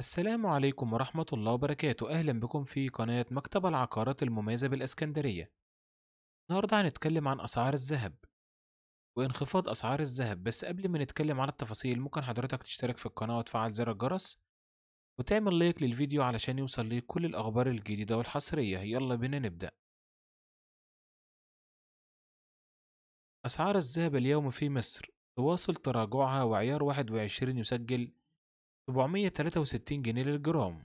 السلام عليكم ورحمة الله وبركاته أهلا بكم في قناة مكتب العقارات المميزة بالإسكندرية النهاردة هنتكلم عن أسعار الذهب وانخفاض أسعار الذهب بس قبل ما نتكلم عن التفاصيل ممكن حضرتك تشترك في القناة وتفعل زر الجرس وتعمل لايك للفيديو علشان يوصل ليك كل الأخبار الجديدة والحصرية يلا بينا نبدأ أسعار الذهب اليوم في مصر تواصل تراجعها وعيار 21 يسجل 763 جنيه للجرام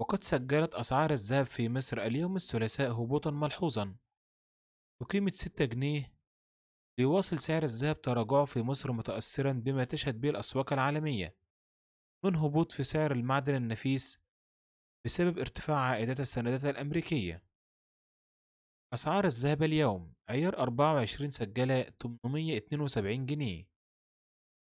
وقد سجلت أسعار الذهب في مصر اليوم الثلاثاء هبوطا ملحوظا بقيمة ستة جنيه ليواصل سعر الذهب تراجعه في مصر متأثرا بما تشهد به الأسواق العالمية من هبوط في سعر المعدن النفيس بسبب ارتفاع عائدات السندات الأمريكية أسعار الذهب اليوم عيار 24 سجل 872 جنيه